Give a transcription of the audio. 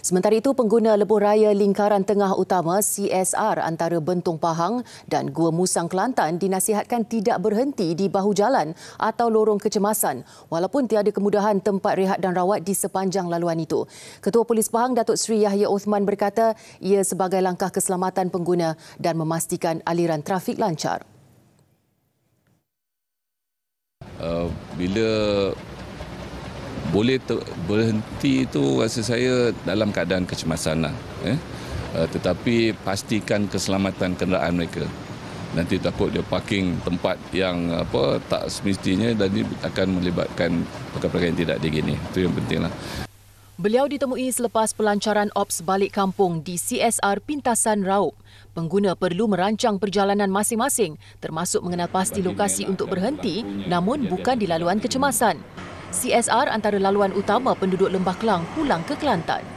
Sementara itu, pengguna lebuh raya lingkaran tengah utama CSR antara Bentong Pahang dan Gua Musang Kelantan dinasihatkan tidak berhenti di bahu jalan atau lorong kecemasan walaupun tiada kemudahan tempat rehat dan rawat di sepanjang laluan itu. Ketua Polis Pahang, Datuk Seri Yahya Othman berkata ia sebagai langkah keselamatan pengguna dan memastikan aliran trafik lancar. Uh, bila boleh ter, berhenti itu rasa saya dalam keadaan kecemasan lah. Ya. Eh? Uh, tetapi pastikan keselamatan kenderaan mereka. Nanti takut dia parking tempat yang apa tak semestinya dan ini akan melibatkan perkara-perkara yang tidak digini. Itu yang penting lah. Beliau ditemui selepas pelancaran ops balik kampung di CSR Pintasan Raub. Pengguna perlu merancang perjalanan masing-masing termasuk mengenal pasti lokasi untuk berhenti namun bukan di laluan kecemasan. CSR antara laluan utama penduduk Lembah Kelang pulang ke Kelantan.